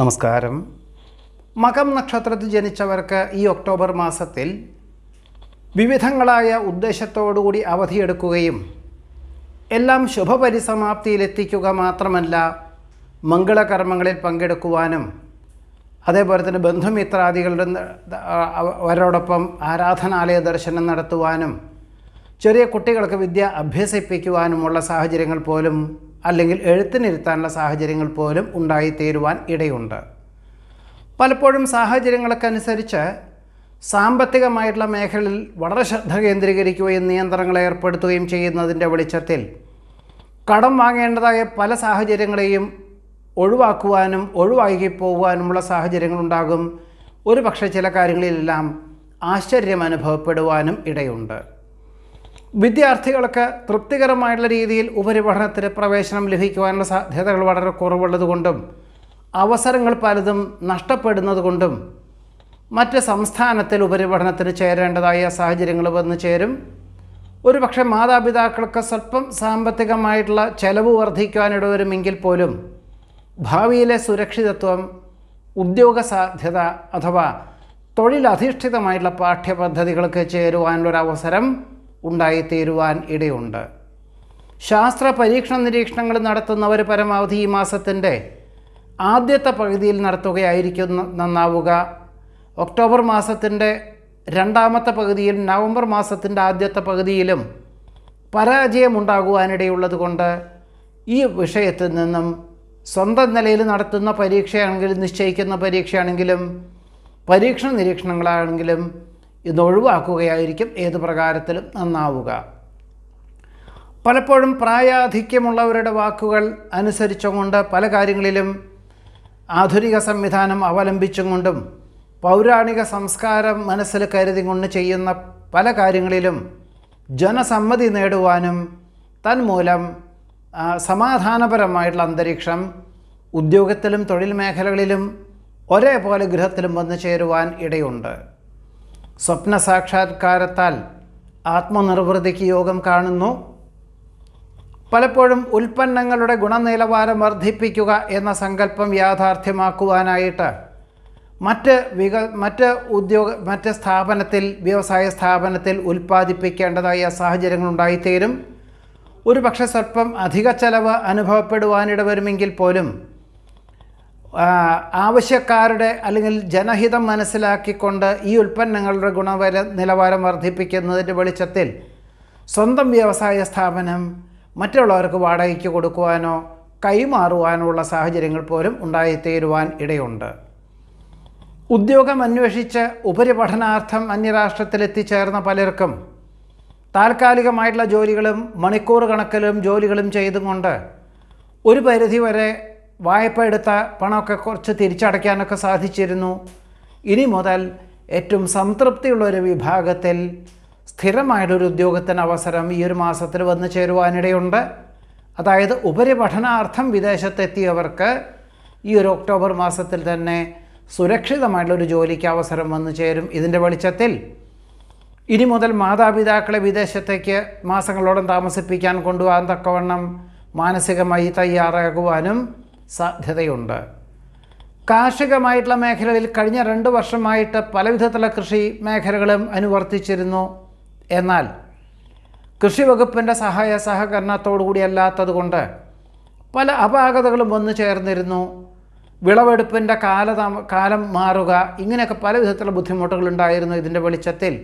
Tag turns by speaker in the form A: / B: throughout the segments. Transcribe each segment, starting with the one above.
A: നമസ്കാരം മകം നക്ഷത്രത്തിൽ ജനിച്ചവർക്ക് ഈ ഒക്ടോബർ മാസത്തിൽ വിവിധങ്ങളായ ഉദ്ദേശത്തോടുകൂടി അവധിയെടുക്കുകയും എല്ലാം ശുഭപരിസമാപ്തിയിലെത്തിക്കുക മാത്രമല്ല മംഗളകർമ്മങ്ങളിൽ പങ്കെടുക്കുവാനും അതേപോലെ തന്നെ ബന്ധുമിത്രാദികളുടെ അവരോടൊപ്പം ആരാധനാലയ ദർശനം നടത്തുവാനും ചെറിയ കുട്ടികൾക്ക് വിദ്യ അഭ്യസിപ്പിക്കുവാനുമുള്ള സാഹചര്യങ്ങൾ പോലും അല്ലെങ്കിൽ എഴുത്തിനിരുത്താനുള്ള സാഹചര്യങ്ങൾ പോലും ഉണ്ടായിത്തീരുവാൻ ഇടയുണ്ട് പലപ്പോഴും സാഹചര്യങ്ങൾക്കനുസരിച്ച് സാമ്പത്തികമായിട്ടുള്ള മേഖലയിൽ വളരെ ശ്രദ്ധ കേന്ദ്രീകരിക്കുകയും നിയന്ത്രണങ്ങൾ ഏർപ്പെടുത്തുകയും ചെയ്യുന്നതിൻ്റെ വെളിച്ചത്തിൽ കടം വാങ്ങേണ്ടതായ പല സാഹചര്യങ്ങളെയും ഒഴിവാക്കുവാനും ഒഴിവാക്കി പോകുവാനുമുള്ള സാഹചര്യങ്ങളുണ്ടാകും ഒരു പക്ഷേ ചില കാര്യങ്ങളിലെല്ലാം ആശ്ചര്യം അനുഭവപ്പെടുവാനും ഇടയുണ്ട് വിദ്യാർത്ഥികൾക്ക് തൃപ്തികരമായിട്ടുള്ള രീതിയിൽ ഉപരിപഠനത്തിന് പ്രവേശനം ലഭിക്കുവാനുള്ള സാധ്യതകൾ വളരെ കുറവുള്ളതുകൊണ്ടും അവസരങ്ങൾ പലതും നഷ്ടപ്പെടുന്നതുകൊണ്ടും മറ്റ് സംസ്ഥാനത്തിൽ ഉപരിപഠനത്തിന് ചേരേണ്ടതായ സാഹചര്യങ്ങൾ വന്നു ചേരും ഒരുപക്ഷെ മാതാപിതാക്കൾക്ക് സ്വല്പം സാമ്പത്തികമായിട്ടുള്ള ചെലവ് വർദ്ധിക്കുവാനിടവരുമെങ്കിൽ പോലും ഭാവിയിലെ സുരക്ഷിതത്വം ഉദ്യോഗ സാധ്യത അഥവാ തൊഴിലധിഷ്ഠിതമായിട്ടുള്ള പാഠ്യപദ്ധതികൾക്ക് ചേരുവാനുള്ളൊരവസരം ഉണ്ടായിത്തീരുവാൻ ഇടയുണ്ട് ശാസ്ത്ര പരീക്ഷണ നിരീക്ഷണങ്ങൾ നടത്തുന്നവർ പരമാവധി ഈ മാസത്തിൻ്റെ ആദ്യത്തെ പകുതിയിൽ നടത്തുകയായിരിക്കും നന്നാവുക ഒക്ടോബർ മാസത്തിൻ്റെ രണ്ടാമത്തെ പകുതിയിലും നവംബർ മാസത്തിൻ്റെ ആദ്യത്തെ പകുതിയിലും പരാജയമുണ്ടാകുവാനിടയുള്ളത് കൊണ്ട് ഈ വിഷയത്തിൽ നിന്നും സ്വന്തം നിലയിൽ നടത്തുന്ന പരീക്ഷയാണെങ്കിലും നിശ്ചയിക്കുന്ന പരീക്ഷയാണെങ്കിലും പരീക്ഷണ നിരീക്ഷണങ്ങളാണെങ്കിലും ഒഴിവാക്കുകയായിരിക്കും ഏത് പ്രകാരത്തിലും നന്നാവുക പലപ്പോഴും പ്രായാധിക്യമുള്ളവരുടെ വാക്കുകൾ അനുസരിച്ചുകൊണ്ട് പല കാര്യങ്ങളിലും ആധുനിക സംവിധാനം അവലംബിച്ചും പൗരാണിക സംസ്കാരം മനസ്സിൽ കരുതി കൊണ്ട് ചെയ്യുന്ന പല കാര്യങ്ങളിലും ജനസമ്മതി നേടുവാനും തന്മൂലം സമാധാനപരമായിട്ടുള്ള അന്തരീക്ഷം ഉദ്യോഗത്തിലും തൊഴിൽ മേഖലകളിലും ഒരേപോലെ ഗൃഹത്തിലും വന്നു ചേരുവാൻ ഇടയുണ്ട് സ്വപ്ന സാക്ഷാത്കാരത്താൽ ആത്മനിർവൃതിക്ക് യോഗം കാണുന്നു പലപ്പോഴും ഉൽപ്പന്നങ്ങളുടെ ഗുണനിലവാരം വർദ്ധിപ്പിക്കുക എന്ന സങ്കല്പം യാഥാർത്ഥ്യമാക്കുവാനായിട്ട് മറ്റ് വിക മറ്റ് ഉദ്യോഗ മറ്റ് സ്ഥാപനത്തിൽ വ്യവസായ സ്ഥാപനത്തിൽ ഉൽപ്പാദിപ്പിക്കേണ്ടതായ സാഹചര്യങ്ങളുണ്ടായിത്തീരും ഒരു പക്ഷേ സ്വല്പം അധിക ചെലവ് അനുഭവപ്പെടുവാനിട വരുമെങ്കിൽ പോലും ആവശ്യക്കാരുടെ അല്ലെങ്കിൽ ജനഹിതം മനസ്സിലാക്കിക്കൊണ്ട് ഈ ഉൽപ്പന്നങ്ങളുടെ ഗുണവര നിലവാരം വർദ്ധിപ്പിക്കുന്നതിൻ്റെ വെളിച്ചത്തിൽ സ്വന്തം വ്യവസായ സ്ഥാപനം മറ്റുള്ളവർക്ക് വാടകയ്ക്ക് കൊടുക്കുവാനോ കൈമാറുവാനുള്ള സാഹചര്യങ്ങൾ പോലും ഉണ്ടായിത്തീരുവാൻ ഇടയുണ്ട് ഉദ്യോഗം അന്വേഷിച്ച് ഉപരിപഠനാർത്ഥം അന്യരാഷ്ട്രത്തിലെത്തിച്ചേർന്ന പലർക്കും താൽക്കാലികമായിട്ടുള്ള ജോലികളും മണിക്കൂർ കണക്കിലും ജോലികളും ചെയ്തുകൊണ്ട് ഒരു പരിധിവരെ വായ്പ എടുത്ത പണമൊക്കെ കുറച്ച് തിരിച്ചടയ്ക്കാനൊക്കെ സാധിച്ചിരുന്നു ഇനി മുതൽ ഏറ്റവും സംതൃപ്തിയുള്ള ഒരു വിഭാഗത്തിൽ സ്ഥിരമായിട്ടൊരു ഉദ്യോഗത്തിന് അവസരം ഈ ഒരു മാസത്തിൽ വന്നു ചേരുവാനിടയുണ്ട് അതായത് ഉപരിപഠനാർത്ഥം വിദേശത്തെത്തിയവർക്ക് ഈ ഒരു ഒക്ടോബർ മാസത്തിൽ തന്നെ സുരക്ഷിതമായിട്ടുള്ളൊരു ജോലിക്ക് അവസരം വന്നു ചേരും ഇതിൻ്റെ വെളിച്ചത്തിൽ ഇനി മുതൽ മാതാപിതാക്കളെ വിദേശത്തേക്ക് മാസങ്ങളോളം താമസിപ്പിക്കാൻ കൊണ്ടുപോകാൻ തക്കവണ്ണം മാനസികമായി തയ്യാറാകുവാനും സാധ്യതയുണ്ട് കാർഷികമായിട്ടുള്ള മേഖലകളിൽ കഴിഞ്ഞ രണ്ട് വർഷമായിട്ട് പലവിധത്തിലുള്ള കൃഷി മേഖലകളും അനുവർത്തിച്ചിരുന്നു എന്നാൽ കൃഷി വകുപ്പിൻ്റെ സഹായ സഹകരണത്തോടുകൂടി അല്ലാത്തതുകൊണ്ട് പല അപാകതകളും വന്നു ചേർന്നിരുന്നു വിളവെടുപ്പിൻ്റെ കാലതാ കാലം മാറുക ഇങ്ങനെയൊക്കെ പല വിധത്തിലുള്ള ഉണ്ടായിരുന്നു ഇതിൻ്റെ വെളിച്ചത്തിൽ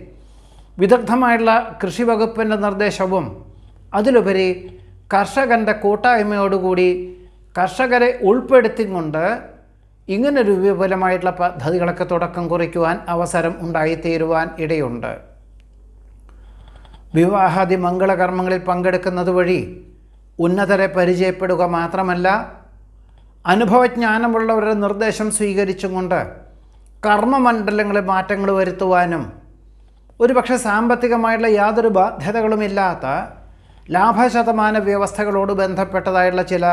A: വിദഗ്ധമായിട്ടുള്ള കൃഷി വകുപ്പിൻ്റെ നിർദ്ദേശവും അതിലുപരി കർഷകൻ്റെ കൂട്ടായ്മയോടുകൂടി കർഷകരെ ഉൾപ്പെടുത്തിക്കൊണ്ട് ഇങ്ങനൊരു വിപുലമായിട്ടുള്ള പദ്ധതികളൊക്കെ തുടക്കം കുറിക്കുവാൻ അവസരം ഉണ്ടായിത്തീരുവാൻ ഇടയുണ്ട് വിവാഹാദി മംഗളകർമ്മങ്ങളിൽ പങ്കെടുക്കുന്നത് വഴി ഉന്നതരെ പരിചയപ്പെടുക മാത്രമല്ല അനുഭവജ്ഞാനമുള്ളവരുടെ നിർദ്ദേശം സ്വീകരിച്ചുകൊണ്ട് കർമ്മമണ്ഡലങ്ങളിൽ മാറ്റങ്ങൾ വരുത്തുവാനും ഒരുപക്ഷെ സാമ്പത്തികമായിട്ടുള്ള യാതൊരു ബാധ്യതകളുമില്ലാത്ത ലാഭശതമാന വ്യവസ്ഥകളോട് ബന്ധപ്പെട്ടതായുള്ള ചില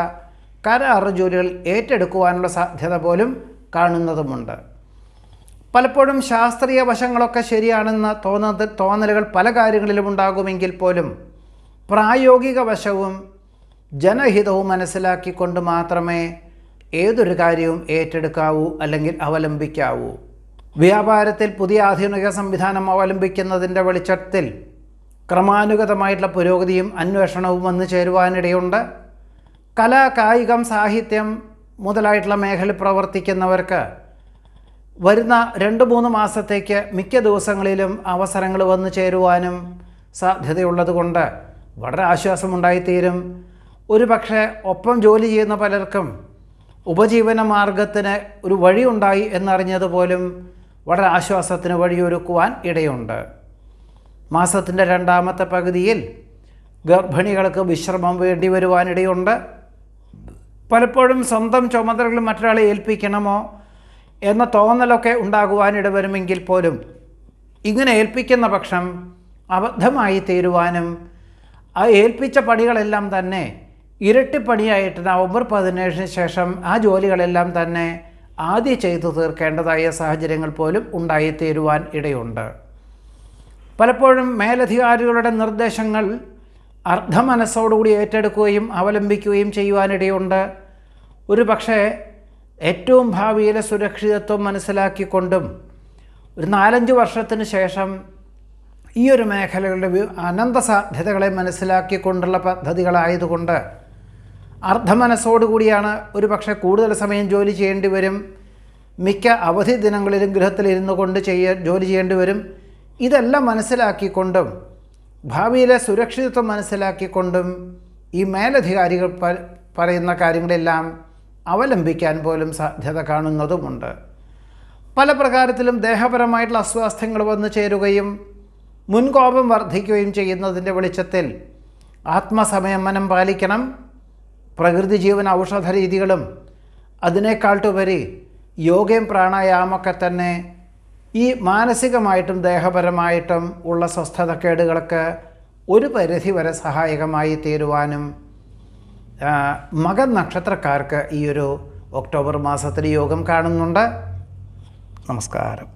A: കരാറ് ജോലികൾ ഏറ്റെടുക്കുവാനുള്ള സാധ്യത പോലും കാണുന്നതുമുണ്ട് പലപ്പോഴും ശാസ്ത്രീയ വശങ്ങളൊക്കെ ശരിയാണെന്ന തോന്നത് തോന്നലുകൾ പല കാര്യങ്ങളിലും ഉണ്ടാകുമെങ്കിൽ പോലും പ്രായോഗിക വശവും ജനഹിതവും മനസ്സിലാക്കിക്കൊണ്ട് മാത്രമേ ഏതൊരു കാര്യവും ഏറ്റെടുക്കാവൂ അല്ലെങ്കിൽ അവലംബിക്കാവൂ വ്യാപാരത്തിൽ പുതിയ ആധുനിക സംവിധാനം അവലംബിക്കുന്നതിൻ്റെ വെളിച്ചത്തിൽ ക്രമാനുഗതമായിട്ടുള്ള പുരോഗതിയും അന്വേഷണവും വന്നു ചേരുവാനിടയുണ്ട് കല കായികം സാഹിത്യം മുതലായിട്ടുള്ള മേഖലയിൽ പ്രവർത്തിക്കുന്നവർക്ക് വരുന്ന രണ്ട് മൂന്ന് മാസത്തേക്ക് മിക്ക ദിവസങ്ങളിലും അവസരങ്ങൾ വന്നു ചേരുവാനും സാധ്യതയുള്ളതുകൊണ്ട് വളരെ ആശ്വാസമുണ്ടായിത്തീരും ഒരു പക്ഷേ ഒപ്പം ജോലി ചെയ്യുന്ന പലർക്കും ഉപജീവന മാർഗത്തിന് ഒരു വഴിയുണ്ടായി എന്നറിഞ്ഞതുപോലും വളരെ ആശ്വാസത്തിന് വഴിയൊരുക്കുവാൻ ഇടയുണ്ട് മാസത്തിൻ്റെ രണ്ടാമത്തെ പകുതിയിൽ ഗർഭിണികൾക്ക് വിശ്രമം വേണ്ടി വരുവാനിടയുണ്ട് പലപ്പോഴും സ്വന്തം ചുമതലകൾ മറ്റൊരാളെ ഏൽപ്പിക്കണമോ എന്ന തോന്നലൊക്കെ ഉണ്ടാകുവാനിട വരുമെങ്കിൽ പോലും ഇങ്ങനെ ഏൽപ്പിക്കുന്ന പക്ഷം അബദ്ധമായി തീരുവാനും ആ ഏൽപ്പിച്ച പണികളെല്ലാം തന്നെ ഇരട്ടിപ്പണിയായിട്ട് നവംബർ പതിനേഴിന് ശേഷം ആ ജോലികളെല്ലാം തന്നെ ആദ്യം ചെയ്തു തീർക്കേണ്ടതായ സാഹചര്യങ്ങൾ പോലും ഉണ്ടായിത്തീരുവാൻ ഇടയുണ്ട് പലപ്പോഴും മേലധികാരികളുടെ നിർദ്ദേശങ്ങൾ അർദ്ധമനസ്സോടുകൂടി ഏറ്റെടുക്കുകയും അവലംബിക്കുകയും ചെയ്യുവാനിടയുണ്ട് ഒരു പക്ഷേ ഏറ്റവും ഭാവിയിലെ സുരക്ഷിതത്വം മനസ്സിലാക്കിക്കൊണ്ടും ഒരു നാലഞ്ച് വർഷത്തിന് ശേഷം ഈ ഒരു മേഖലകളുടെ അനന്ത സാധ്യതകളെ മനസ്സിലാക്കിക്കൊണ്ടുള്ള പദ്ധതികളായതുകൊണ്ട് അർദ്ധമനസ്സോടുകൂടിയാണ് ഒരു പക്ഷേ കൂടുതൽ സമയം ജോലി ചെയ്യേണ്ടി വരും മിക്ക അവധി ദിനങ്ങളിലും ഗൃഹത്തിലിരുന്നു കൊണ്ട് ചെയ്യ ജോലി ചെയ്യേണ്ടി വരും ഇതെല്ലാം മനസ്സിലാക്കിക്കൊണ്ടും ഭാവിയിലെ സുരക്ഷിതത്വം മനസ്സിലാക്കിക്കൊണ്ടും ഈ മേലധികാരികൾ പറയുന്ന കാര്യങ്ങളെല്ലാം അവലംബിക്കാൻ പോലും സാധ്യത കാണുന്നതുമുണ്ട് പല പ്രകാരത്തിലും ദേഹപരമായിട്ടുള്ള അസ്വാസ്ഥ്യങ്ങൾ വന്നു ചേരുകയും മുൻകോപം വർദ്ധിക്കുകയും ചെയ്യുന്നതിൻ്റെ വെളിച്ചത്തിൽ ആത്മസംയമനം പാലിക്കണം പ്രകൃതി ജീവൻ ഔഷധ രീതികളും അതിനേക്കാട്ടുപരി യോഗയും പ്രാണായാമൊക്കെ തന്നെ ഈ മാനസികമായിട്ടും ദേഹപരമായിട്ടും ഉള്ള സ്വസ്ഥതക്കേടുകൾക്ക് ഒരു പരിധി വരെ സഹായകമായി തീരുവാനും മകൻ നക്ഷത്രക്കാർക്ക് ഈ ഒരു ഒക്ടോബർ മാസത്തിൽ യോഗം കാണുന്നുണ്ട് നമസ്കാരം